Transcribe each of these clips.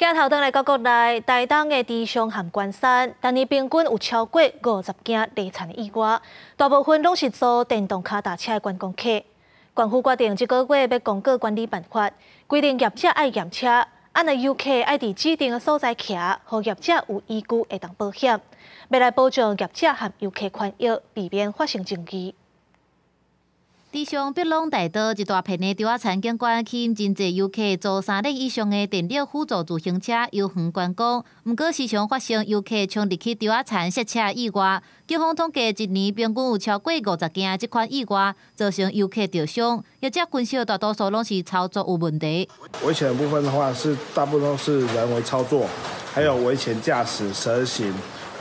镜头登来到国内大东的地商含关山，但年平均有超过五十件地产的意外，大部分拢是做电动卡踏车的观光客。政府决定这个月要公告管理办法，规定业者爱验车，按来游客爱伫指定的所在骑，和业者有依据会当保险，要来保障业者和游客权益，避免发生争执。以上必拢大道一大片的钓啊产景观吸引真济游客坐三日以上的电力辅助自行车游行观光，毋过时常发生游客冲入去钓啊产涉车意外。警方统计，一年平均有超过五十件这款意外造成游客受伤，而且分析大多数拢是操作有问题。危险部分的话，是大部分都是人为操作，还有危险驾驶蛇行，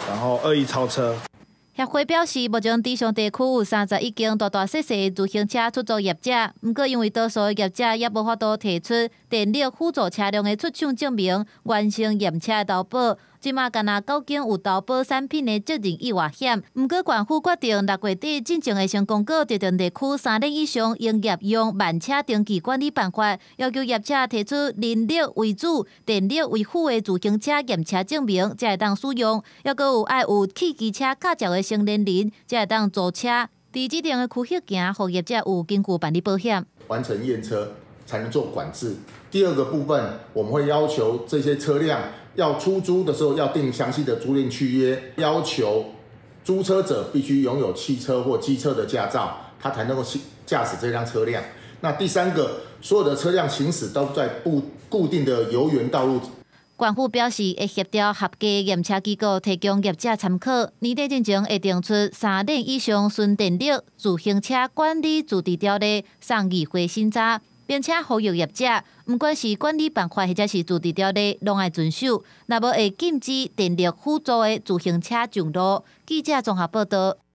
然后恶意超车。协会表示，目前地上地区有三十一间大大小小的自行车出租业者，毋过因为多数业者也无法度提出电力辅助车辆的出厂证明，完成验车投保。即马干那究竟有投保产品诶责任意外险，毋过管府决定六月底之前会先公告，着定地区三日以上营业用慢车登记管理办法，要求业者提出人力为主、电力为辅诶自行车验车证明，才会当使用，犹阁有爱有汽机车驾照诶成年人，才会当租车。伫指定诶区域行，业者有根据办理保险，完成验车。才能做管制。第二个部分，我们会要求这些车辆要出租的时候要订详细的租赁契约，要求租车者必须拥有汽车或机车的驾照，他才能够驾驾驶这辆车辆。那第三个，所有的车辆行驶都在不固定的游园道路。管府表示，会协调合格验车机构提供业者参考，年底进前会定出三年以上，纯电力自行车管理自治条例上议会审查。并且呼吁业者，不管是管理办法或者是住治条例，拢爱遵守。那么会禁止电力辅助的自行车上路。记者综合报道。